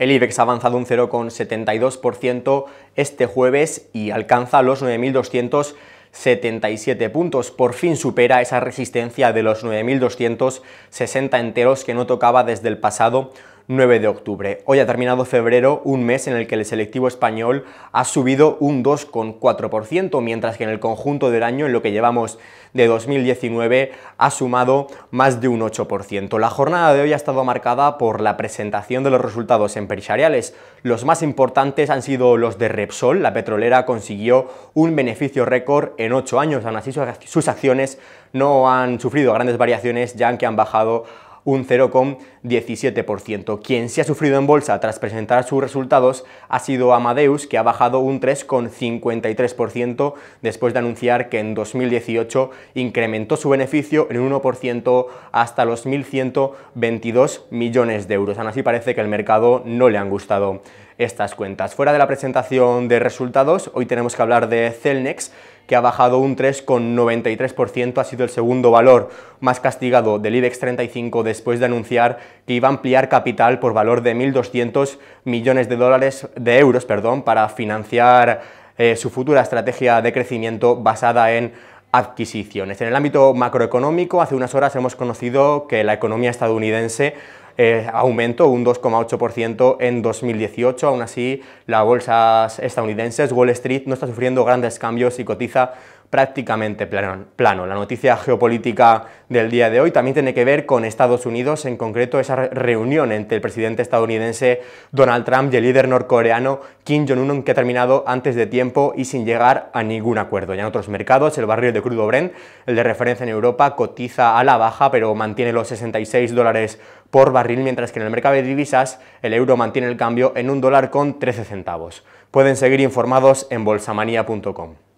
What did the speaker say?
El IBEX ha avanzado un 0,72% este jueves y alcanza los 9.277 puntos. Por fin supera esa resistencia de los 9.260 enteros que no tocaba desde el pasado 9 de octubre. Hoy ha terminado febrero, un mes en el que el selectivo español ha subido un 2,4%, mientras que en el conjunto del año, en lo que llevamos de 2019, ha sumado más de un 8%. La jornada de hoy ha estado marcada por la presentación de los resultados empresariales. Los más importantes han sido los de Repsol. La petrolera consiguió un beneficio récord en 8 años, aún así sus acciones no han sufrido grandes variaciones, ya que han bajado un 0,17%. Quien se ha sufrido en bolsa tras presentar sus resultados ha sido Amadeus, que ha bajado un 3,53% después de anunciar que en 2018 incrementó su beneficio en un 1% hasta los 1.122 millones de euros. Aún así parece que el mercado no le han gustado estas cuentas. Fuera de la presentación de resultados, hoy tenemos que hablar de Celnex, que ha bajado un 3,93%, ha sido el segundo valor más castigado del IBEX 35 después de anunciar que iba a ampliar capital por valor de 1.200 millones de dólares, de euros, perdón, para financiar eh, su futura estrategia de crecimiento basada en adquisiciones. En el ámbito macroeconómico, hace unas horas hemos conocido que la economía estadounidense eh, aumento, un 2,8% en 2018. Aún así, las bolsas estadounidenses, Wall Street, no está sufriendo grandes cambios y cotiza prácticamente plano. La noticia geopolítica del día de hoy también tiene que ver con Estados Unidos, en concreto esa reunión entre el presidente estadounidense Donald Trump y el líder norcoreano Kim Jong-un que ha terminado antes de tiempo y sin llegar a ningún acuerdo. Ya en otros mercados, el barril de crudo Brent, el de referencia en Europa, cotiza a la baja pero mantiene los 66 dólares por barril, mientras que en el mercado de divisas el euro mantiene el cambio en un dólar con 13 centavos. Pueden seguir informados en bolsamanía.com.